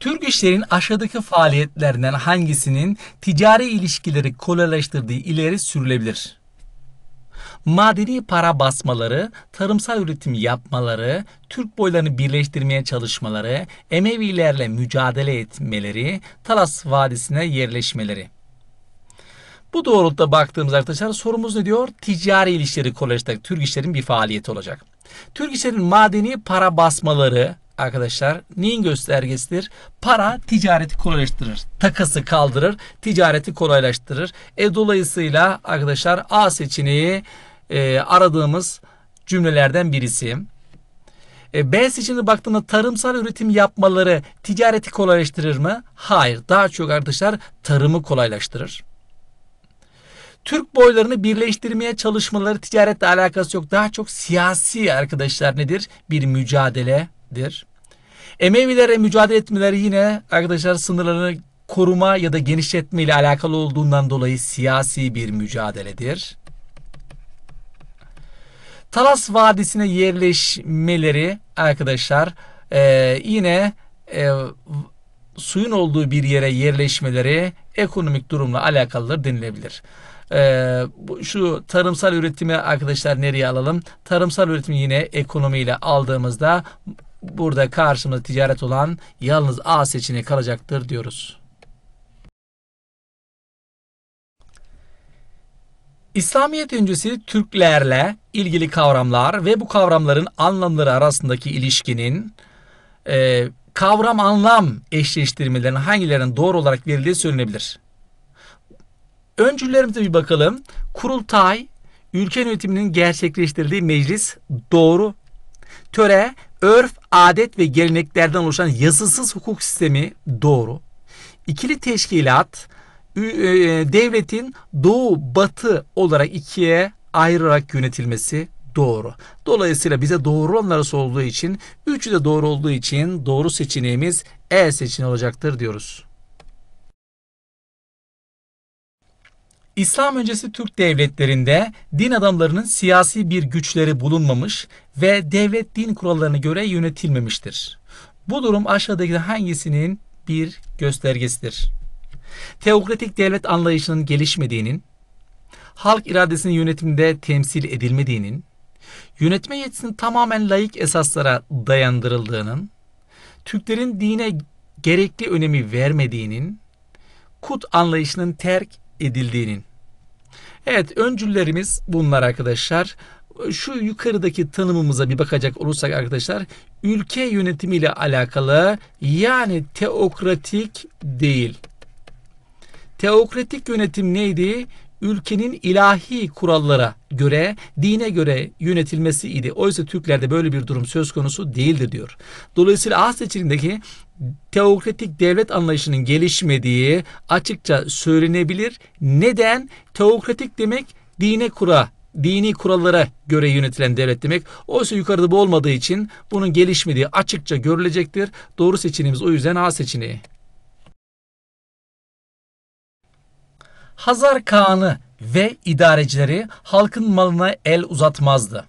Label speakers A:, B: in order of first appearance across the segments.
A: Türk İşler'in aşağıdaki faaliyetlerinden hangisinin ticari ilişkileri kolaylaştırdığı ileri sürülebilir? Madeni para basmaları, tarımsal üretim yapmaları, Türk boylarını birleştirmeye çalışmaları, Emevilerle mücadele etmeleri, Talas Vadisi'ne yerleşmeleri. Bu doğrultuda baktığımız arkadaşlar sorumuz ne diyor? Ticari ilişkileri kolaylaştıracak Türk işlerin bir faaliyeti olacak. Türk işlerin madeni para basmaları, arkadaşlar neyin göstergesidir? Para ticareti kolaylaştırır. Takası kaldırır. Ticareti kolaylaştırır. E dolayısıyla arkadaşlar A seçeneği e, aradığımız cümlelerden birisi. E, B seçeneğine baktığında tarımsal üretim yapmaları ticareti kolaylaştırır mı? Hayır. Daha çok arkadaşlar tarımı kolaylaştırır. Türk boylarını birleştirmeye çalışmaları ticaretle alakası yok. Daha çok siyasi arkadaşlar nedir? Bir mücadele dir. Emevilere mücadele etmeleri yine arkadaşlar sınırlarını koruma ya da genişletme ile alakalı olduğundan dolayı siyasi bir mücadeledir. Talas Vadisi'ne yerleşmeleri arkadaşlar e, yine e, suyun olduğu bir yere yerleşmeleri ekonomik durumla alakalıdır denilebilir. Ee, bu, şu tarımsal üretimi arkadaşlar nereye alalım? Tarımsal üretimi yine ekonomiyle aldığımızda burada karşımızda ticaret olan yalnız A seçeneği kalacaktır diyoruz. İslamiyet öncesi Türklerle ilgili kavramlar ve bu kavramların anlamları arasındaki ilişkinin e, kavram anlam eşleştirmelerinin hangilerinin doğru olarak verildiği söylenebilir. Öncülerimize bir bakalım. Kurultay, ülke yönetiminin gerçekleştirildiği meclis doğru. Töre, örf, adet ve geleneklerden oluşan yazısız hukuk sistemi doğru. İkili teşkilat e, devletin doğu batı olarak ikiye ayırarak yönetilmesi doğru. Dolayısıyla bize doğru olanlar olduğu için, üçü de doğru olduğu için doğru seçeneğimiz E seçeneği olacaktır diyoruz. İslam öncesi Türk devletlerinde din adamlarının siyasi bir güçleri bulunmamış ve devlet din kurallarına göre yönetilmemiştir. Bu durum aşağıdaki hangisinin bir göstergesidir? Teokratik devlet anlayışının gelişmediğinin, halk iradesinin yönetimde temsil edilmediğinin, yönetme yetisinin tamamen layık esaslara dayandırıldığının, Türklerin dine gerekli önemi vermediğinin, kut anlayışının terk edildiğinin Evet öncüllerimiz bunlar arkadaşlar. Şu yukarıdaki tanımımıza bir bakacak olursak arkadaşlar ülke yönetimiyle alakalı yani teokratik değil. Teokratik yönetim neydi? ülkenin ilahi kurallara göre, dine göre yönetilmesi idi. Oysa Türklerde böyle bir durum söz konusu değildir diyor. Dolayısıyla A içindeki teokratik devlet anlayışının gelişmediği açıkça söylenebilir. Neden? Teokratik demek dine kura dini kurallara göre yönetilen devlet demek. Oysa yukarıda bu olmadığı için bunun gelişmediği açıkça görülecektir. Doğru seçeneğimiz o yüzden A seçeneği. Hazar Kağan'ı ve idarecileri halkın malına el uzatmazdı.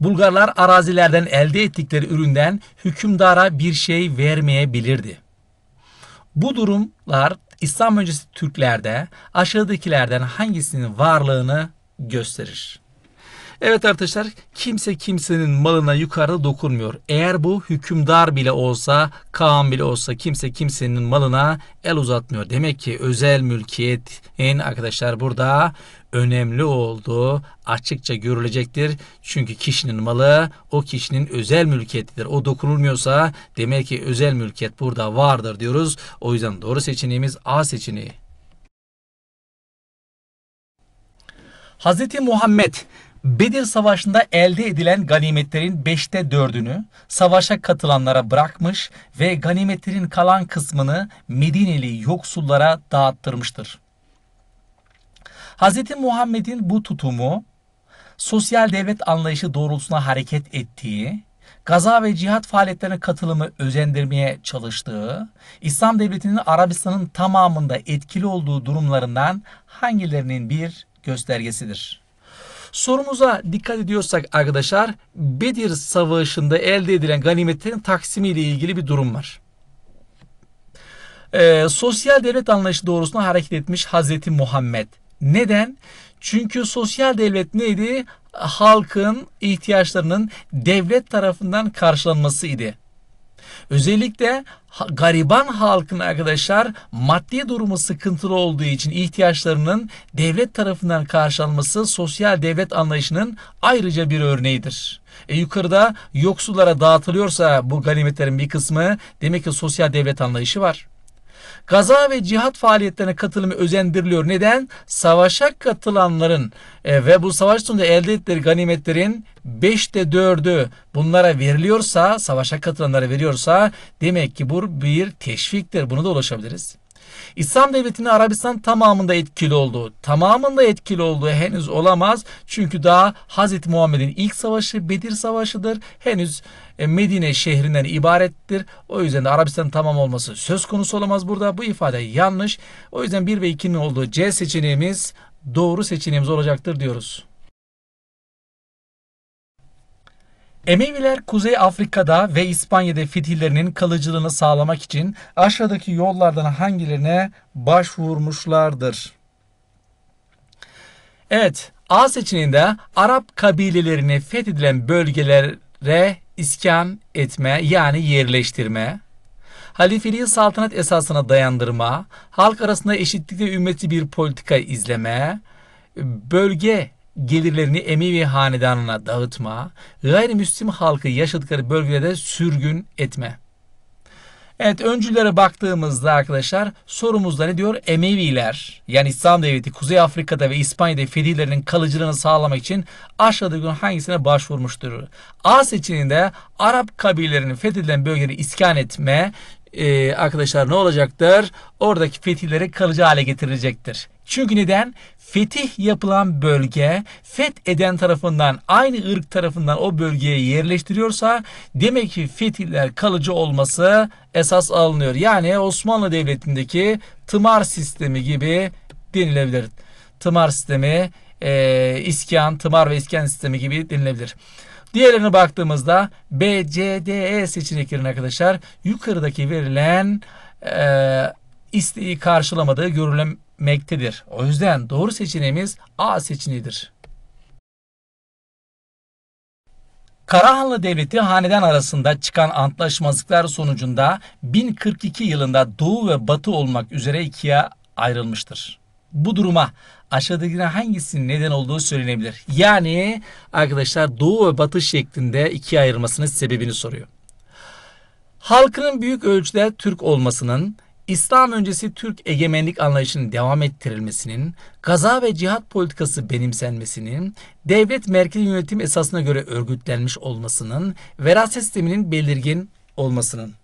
A: Bulgarlar arazilerden elde ettikleri üründen hükümdara bir şey vermeyebilirdi. Bu durumlar İslam öncesi Türklerde aşağıdakilerden hangisinin varlığını gösterir? Evet arkadaşlar kimse kimsenin malına yukarıda dokunmuyor. Eğer bu hükümdar bile olsa, Kaan bile olsa kimse kimsenin malına el uzatmıyor. Demek ki özel mülkiyetin arkadaşlar burada önemli olduğu açıkça görülecektir. Çünkü kişinin malı o kişinin özel mülkiyetidir. O dokunulmuyorsa demek ki özel mülkiyet burada vardır diyoruz. O yüzden doğru seçeneğimiz A seçeneği. Hazreti Muhammed Bedir Savaşı'nda elde edilen ganimetlerin beşte dördünü savaşa katılanlara bırakmış ve ganimetlerin kalan kısmını Medineli yoksullara dağıttırmıştır. Hz. Muhammed'in bu tutumu sosyal devlet anlayışı doğrultusuna hareket ettiği, gaza ve cihat faaliyetlerine katılımı özendirmeye çalıştığı, İslam Devleti'nin Arabistan'ın tamamında etkili olduğu durumlarından hangilerinin bir göstergesidir? Sorumuza dikkat ediyorsak arkadaşlar Bedir Savaşı'nda elde edilen ganimetlerin taksimi ile ilgili bir durum var. Ee, sosyal devlet anlayışı doğrusuna hareket etmiş Hazreti Muhammed. Neden? Çünkü sosyal devlet neydi? Halkın ihtiyaçlarının devlet tarafından karşılanması idi. Özellikle gariban halkın arkadaşlar maddi durumu sıkıntılı olduğu için ihtiyaçlarının devlet tarafından karşılanması sosyal devlet anlayışının ayrıca bir örneğidir. E yukarıda yoksullara dağıtılıyorsa bu ganimetlerin bir kısmı demek ki sosyal devlet anlayışı var. Gaza ve cihat faaliyetlerine katılımı özendiriliyor. Neden? Savaşa katılanların e, ve bu savaş sonunda elde ettikleri ganimetlerin 5'te 4'ü bunlara veriliyorsa, savaşa katılanlara veriyorsa demek ki bu bir teşviktir. Bunu da ulaşabiliriz. İslam devletini Arabistan tamamında etkili olduğu, tamamında etkili olduğu henüz olamaz. Çünkü daha Hz. Muhammed'in ilk savaşı Bedir Savaşı'dır. Henüz e, Medine şehrinden ibarettir. O yüzden de Arabistan tamam olması söz konusu olamaz burada. Bu ifade yanlış. O yüzden 1 ve 2'nin olduğu C seçeneğimiz doğru seçeneğimiz olacaktır diyoruz. Emeviler Kuzey Afrika'da ve İspanya'da fetihlerinin kalıcılığını sağlamak için aşağıdaki yollardan hangilerine başvurmuşlardır? Evet, A seçeneğinde Arap kabilelerini fethedilen bölgelere iskan etme yani yerleştirme, halifeliği saltanat esasına dayandırma, halk arasında eşitlikte ümmeti bir politika izleme, bölge gelirlerini Emevi hanedanına dağıtma, gayrimüslim halkı yaşadıkları bölgelerde sürgün etme. Evet öncülere baktığımızda arkadaşlar sorumuzda ne diyor? Emeviler yani İslam Devleti Kuzey Afrika'da ve İspanya'da fetihlerinin kalıcılığını sağlamak için aşağıdaki gün hangisine başvurmuştur? A seçeneğinde Arap kabilelerinin fethedilen bölgeleri iskan etme, ee, arkadaşlar ne olacaktır? Oradaki fetihleri kalıcı hale getirecektir. Çünkü neden? Fetih yapılan bölge fetheden tarafından aynı ırk tarafından o bölgeye yerleştiriyorsa demek ki fetihler kalıcı olması esas alınıyor. Yani Osmanlı Devleti'ndeki tımar sistemi gibi denilebilir. Tımar sistemi, e, iskan, tımar ve iskan sistemi gibi denilebilir. Diğerlerine baktığımızda B, C, D, E seçeneklerin arkadaşlar yukarıdaki verilen e, isteği karşılamadığı görülen etmektedir. O yüzden doğru seçeneğimiz A seçeneğidir. Karahanlı Devleti hanedan arasında çıkan antlaşmazlıklar sonucunda 1042 yılında doğu ve batı olmak üzere ikiye ayrılmıştır. Bu duruma aşağıdakilerin hangisinin neden olduğu söylenebilir. Yani arkadaşlar doğu ve batı şeklinde ikiye ayrılmasının sebebini soruyor. Halkının büyük ölçüde Türk olmasının İslam öncesi Türk egemenlik anlayışının devam ettirilmesinin, gaza ve cihat politikası benimsenmesinin, devlet merkezi yönetim esasına göre örgütlenmiş olmasının, veraset sisteminin belirgin olmasının.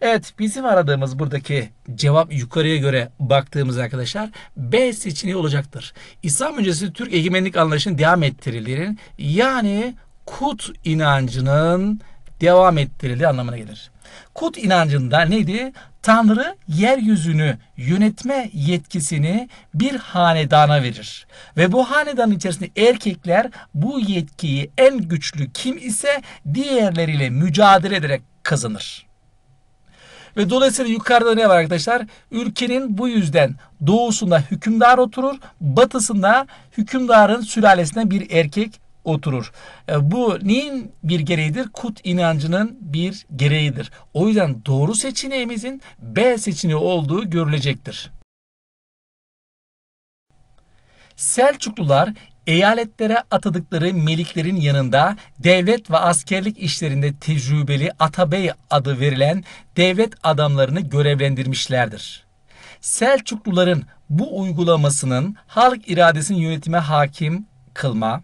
A: Evet bizim aradığımız buradaki cevap yukarıya göre baktığımız arkadaşlar B seçeneği olacaktır. İslam öncesi Türk egemenlik anlayışının devam ettirildiğinin yani kut inancının devam ettirildiği anlamına gelir. Kut inancında neydi? Tanrı yeryüzünü yönetme yetkisini bir hanedana verir. Ve bu hanedanın içerisinde erkekler bu yetkiyi en güçlü kim ise diğerleriyle mücadele ederek kazanır. Ve dolayısıyla yukarıda ne var arkadaşlar? Ülkenin bu yüzden doğusunda hükümdar oturur, batısında hükümdarın sülalesine bir erkek oturur. E, bu neyin bir gereğidir? Kut inancının bir gereğidir. O yüzden doğru seçeneğimizin B seçeneği olduğu görülecektir. Selçuklular eyaletlere atadıkları meliklerin yanında devlet ve askerlik işlerinde tecrübeli atabey adı verilen devlet adamlarını görevlendirmişlerdir. Selçukluların bu uygulamasının halk iradesini yönetime hakim kılma,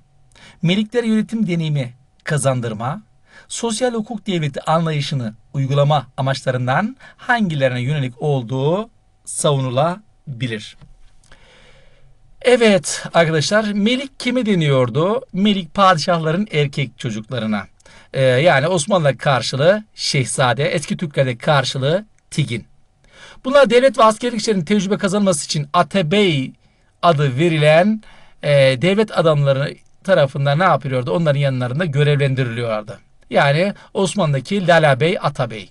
A: Melikler yönetim deneyimi kazandırma, sosyal hukuk devleti anlayışını uygulama amaçlarından hangilerine yönelik olduğu savunulabilir. Evet arkadaşlar Melik kimi deniyordu? Melik padişahların erkek çocuklarına. Ee, yani Osmanlı karşılığı Şehzade, eski Türklerde karşılığı Tigin. Bunlar devlet ve askerlik işlerinin tecrübe kazanması için Atebey adı verilen e, devlet adamlarını tarafında ne yapıyordu? Onların yanlarında görevlendiriliyorlardı. Yani Osmanlı'daki Lala Bey, Ata Bey.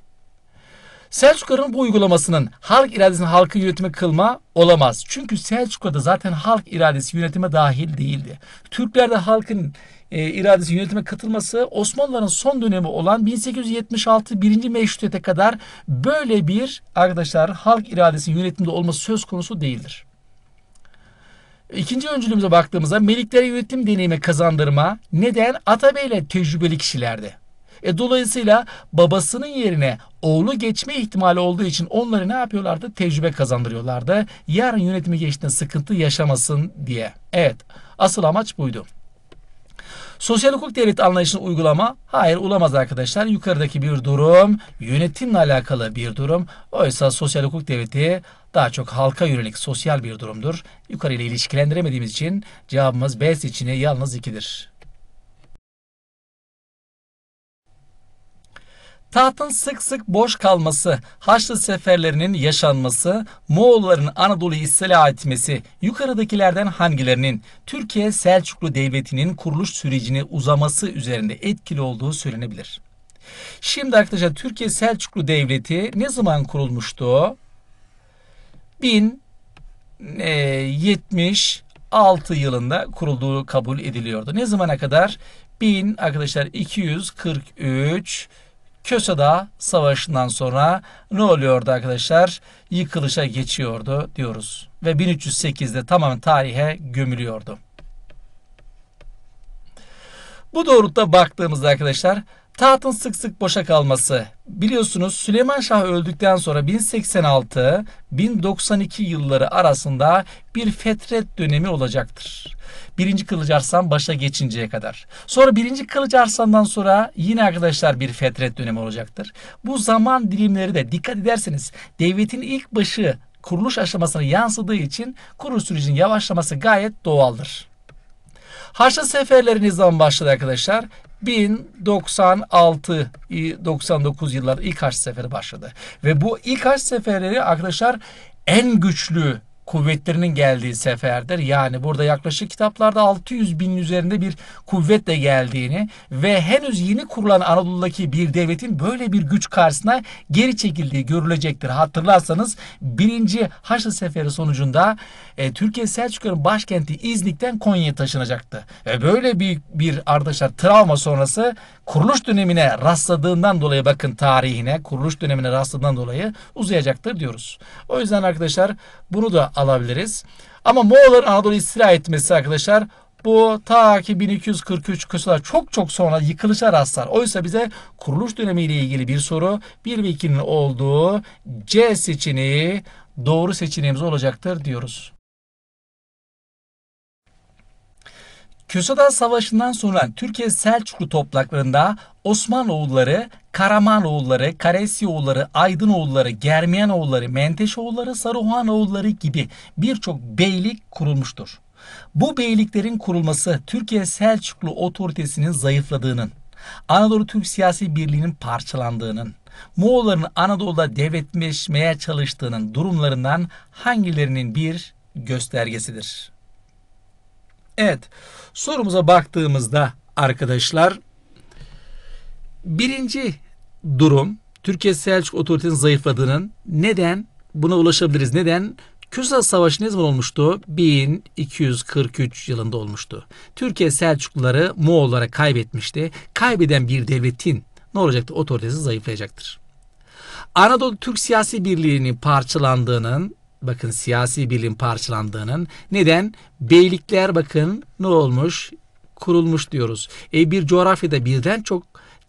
A: Selçukların bu uygulamasının halk iradesini halkı yönetimi kılma olamaz. Çünkü Selçuklu'da zaten halk iradesi yönetime dahil değildi. Türklerde halkın e, iradesi yönetime katılması Osmanlıların son dönemi olan 1876 1. Meşrutiyete kadar böyle bir arkadaşlar halk iradesi yönetimde olması söz konusu değildir. İkinci öncülümüze baktığımızda meliklere yönetim deneyimi kazandırma neden atabeyle tecrübeli kişilerde. E, dolayısıyla babasının yerine oğlu geçme ihtimali olduğu için onları ne yapıyorlardı? Tecrübe kazandırıyorlardı. Yarın yönetimi geçtiğinde sıkıntı yaşamasın diye. Evet asıl amaç buydu. Sosyal hukuk Devlet anlayışını uygulama? Hayır ulamaz arkadaşlar. Yukarıdaki bir durum yönetimle alakalı bir durum. Oysa sosyal hukuk devleti daha çok halka yönelik sosyal bir durumdur. Yukarı ile ilişkilendiremediğimiz için cevabımız B seçeneği yalnız 2'dir. Tahtın sık sık boş kalması, Haçlı seferlerinin yaşanması, Moğolların Anadolu'yu istila etmesi yukarıdakilerden hangilerinin Türkiye Selçuklu Devleti'nin kuruluş sürecini uzaması üzerinde etkili olduğu söylenebilir. Şimdi arkadaşlar Türkiye Selçuklu Devleti ne zaman kurulmuştu? 1076 e, yılında kurulduğu kabul ediliyordu. Ne zamana kadar? 1000 arkadaşlar 243 Kösada Savaşı'ndan sonra ne oluyordu arkadaşlar? Yıkılışa geçiyordu diyoruz. Ve 1308'de tamamen tarihe gömülüyordu. Bu doğrultuda baktığımızda arkadaşlar Tahtın sık sık boşa kalması. Biliyorsunuz Süleyman Şah öldükten sonra 1086-1092 yılları arasında bir fetret dönemi olacaktır. Birinci Kılıç Arslan başa geçinceye kadar. Sonra birinci Kılıç Arslan'dan sonra yine arkadaşlar bir fetret dönemi olacaktır. Bu zaman dilimleri de dikkat ederseniz devletin ilk başı kuruluş aşamasına yansıdığı için kuruluş sürecinin yavaşlaması gayet doğaldır. Haçlı seferleri ne zaman başladı arkadaşlar? 1096 99 yıllar ilk haç seferi başladı. Ve bu ilk haç seferleri arkadaşlar en güçlü kuvvetlerinin geldiği seferdir. Yani burada yaklaşık kitaplarda 600 binin üzerinde bir kuvvetle geldiğini ve henüz yeni kurulan Anadolu'daki bir devletin böyle bir güç karşısına geri çekildiği görülecektir. Hatırlarsanız 1. Haçlı Seferi sonucunda e, Türkiye Selçuklu'nun başkenti İznik'ten Konya'ya taşınacaktı. Ve böyle bir bir arkadaşlar travma sonrası kuruluş dönemine rastladığından dolayı bakın tarihine kuruluş dönemine rastladığından dolayı uzayacaktır diyoruz. O yüzden arkadaşlar bunu da alabiliriz. Ama Moğolların Anadolu'yu istila etmesi arkadaşlar bu ta ki 1243 küsurlar çok çok sonra yıkılışa rastlar. Oysa bize kuruluş dönemiyle ilgili bir soru 1 ve 2'nin olduğu C seçeneği doğru seçeneğimiz olacaktır diyoruz. Kösedan Savaşı'ndan sonra Türkiye Selçuklu topraklarında Osmanoğulları, Karamanoğulları, Karesioğulları, Aydınoğulları, Germiyanoğulları, Menteşoğulları, Saruhanoğulları gibi birçok beylik kurulmuştur. Bu beyliklerin kurulması Türkiye Selçuklu otoritesinin zayıfladığının, Anadolu Türk siyasi birliğinin parçalandığının, Moğolların Anadolu'da devletleşmeye çalıştığının durumlarından hangilerinin bir göstergesidir? Evet sorumuza baktığımızda arkadaşlar birinci durum Türkiye Selçuk otoritesinin zayıfladığının neden buna ulaşabiliriz? Neden? Kürsat Savaşı ne zaman olmuştu? 1243 yılında olmuştu. Türkiye Selçukluları Moğollara kaybetmişti. Kaybeden bir devletin ne olacaktı? Otoritesi zayıflayacaktır. Anadolu Türk siyasi birliğinin parçalandığının bakın siyasi bilim parçalandığının. Neden? Beylikler bakın ne olmuş? Kurulmuş diyoruz. E bir coğrafyada birden çok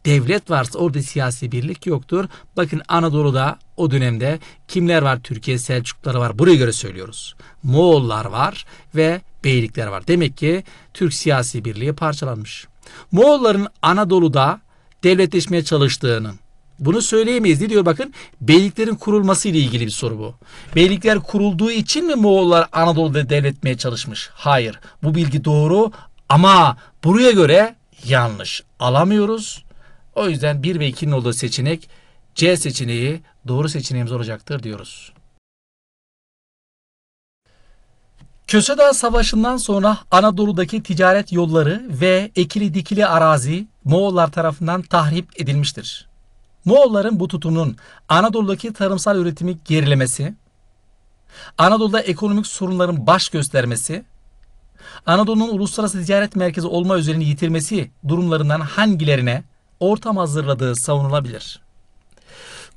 A: devlet varsa orada siyasi birlik yoktur. Bakın Anadolu'da o dönemde kimler var? Türkiye Selçukluları var. Buraya göre söylüyoruz. Moğollar var ve beylikler var. Demek ki Türk siyasi birliği parçalanmış. Moğolların Anadolu'da devletleşmeye çalıştığının bunu söyleyemeyiz. Ne diyor bakın? Beyliklerin kurulması ile ilgili bir soru bu. Beylikler kurulduğu için mi Moğollar Anadolu'da devletmeye çalışmış? Hayır. Bu bilgi doğru ama buraya göre yanlış. Alamıyoruz. O yüzden 1 ve 2'nin olduğu seçenek C seçeneği doğru seçeneğimiz olacaktır diyoruz. Köse Kösedağ Savaşı'ndan sonra Anadolu'daki ticaret yolları ve ekili dikili arazi Moğollar tarafından tahrip edilmiştir. Moğolların bu tutumunun Anadolu'daki tarımsal üretimi gerilemesi, Anadolu'da ekonomik sorunların baş göstermesi, Anadolu'nun uluslararası ticaret merkezi olma özelliğini yitirmesi durumlarından hangilerine ortam hazırladığı savunulabilir?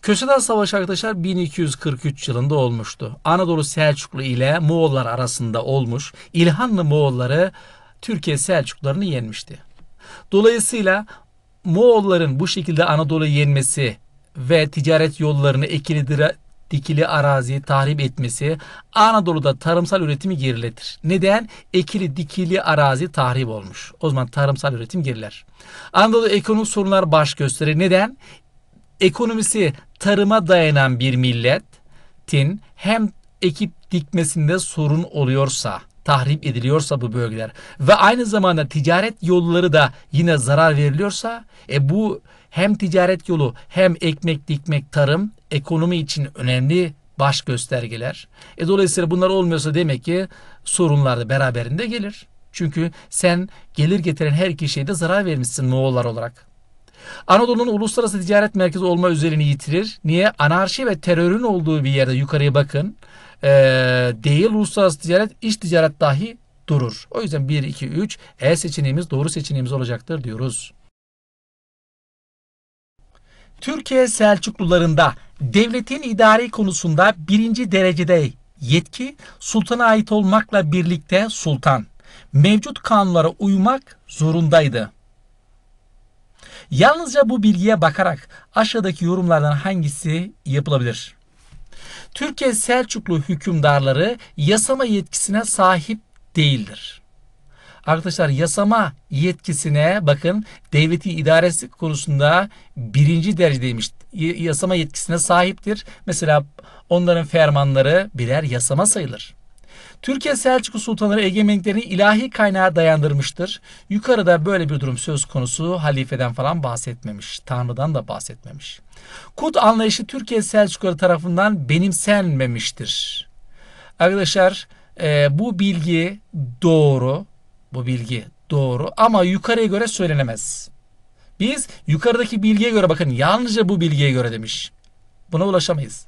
A: Köseder Savaşı arkadaşlar 1243 yılında olmuştu. Anadolu Selçuklu ile Moğollar arasında olmuş. İlhanlı Moğolları Türkiye Selçuklarını yenmişti. Dolayısıyla Moğolların bu şekilde Anadolu'yu yenmesi ve ticaret yollarını ekili dikili arazi tahrip etmesi Anadolu'da tarımsal üretimi geriletir. Neden? Ekili dikili arazi tahrip olmuş. O zaman tarımsal üretim geriler. Anadolu ekonomik sorunlar baş gösterir. Neden? Ekonomisi tarıma dayanan bir milletin hem ekip dikmesinde sorun oluyorsa tahrip ediliyorsa bu bölgeler ve aynı zamanda ticaret yolları da yine zarar veriliyorsa e bu hem ticaret yolu hem ekmek dikmek tarım ekonomi için önemli baş göstergeler. E dolayısıyla bunlar olmuyorsa demek ki sorunlar da beraberinde gelir. Çünkü sen gelir getiren her iki şeyde zarar vermişsin Moğollar olarak. Anadolu'nun uluslararası ticaret merkezi olma üzerini yitirir. Niye? Anarşi ve terörün olduğu bir yerde yukarıya bakın. Ee, değil uluslararası ticaret, iç ticaret dahi durur. O yüzden 1, 2, 3 E seçeneğimiz doğru seçeneğimiz olacaktır diyoruz. Türkiye Selçuklularında devletin idari konusunda birinci derecede yetki sultana ait olmakla birlikte sultan mevcut kanunlara uymak zorundaydı. Yalnızca bu bilgiye bakarak aşağıdaki yorumlardan hangisi yapılabilir? Türkiye Selçuklu hükümdarları yasama yetkisine sahip değildir. Arkadaşlar yasama yetkisine bakın devleti idaresi konusunda birinci derecedeymiş. Yasama yetkisine sahiptir. Mesela onların fermanları birer yasama sayılır. Türkiye Selçuklu sultanları egemenliklerini ilahi kaynağa dayandırmıştır. Yukarıda böyle bir durum söz konusu halifeden falan bahsetmemiş. Tanrı'dan da bahsetmemiş. Kut anlayışı Türkiye Selçukluları tarafından benimsenmemiştir. Arkadaşlar e, bu bilgi doğru. Bu bilgi doğru ama yukarıya göre söylenemez. Biz yukarıdaki bilgiye göre bakın yalnızca bu bilgiye göre demiş. Buna ulaşamayız.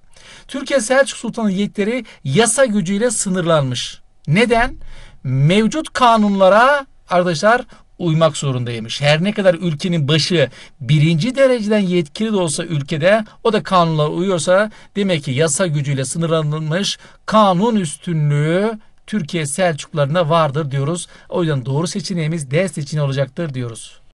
A: Türkiye Selçuk Sultanı yetkileri yasa gücüyle sınırlanmış. Neden? Mevcut kanunlara arkadaşlar uymak zorundaymış. Her ne kadar ülkenin başı birinci dereceden yetkili de olsa ülkede o da kanunlara uyuyorsa demek ki yasa gücüyle sınırlanmış kanun üstünlüğü Türkiye Selçuklarına vardır diyoruz. O yüzden doğru seçeneğimiz D seçeneği olacaktır diyoruz.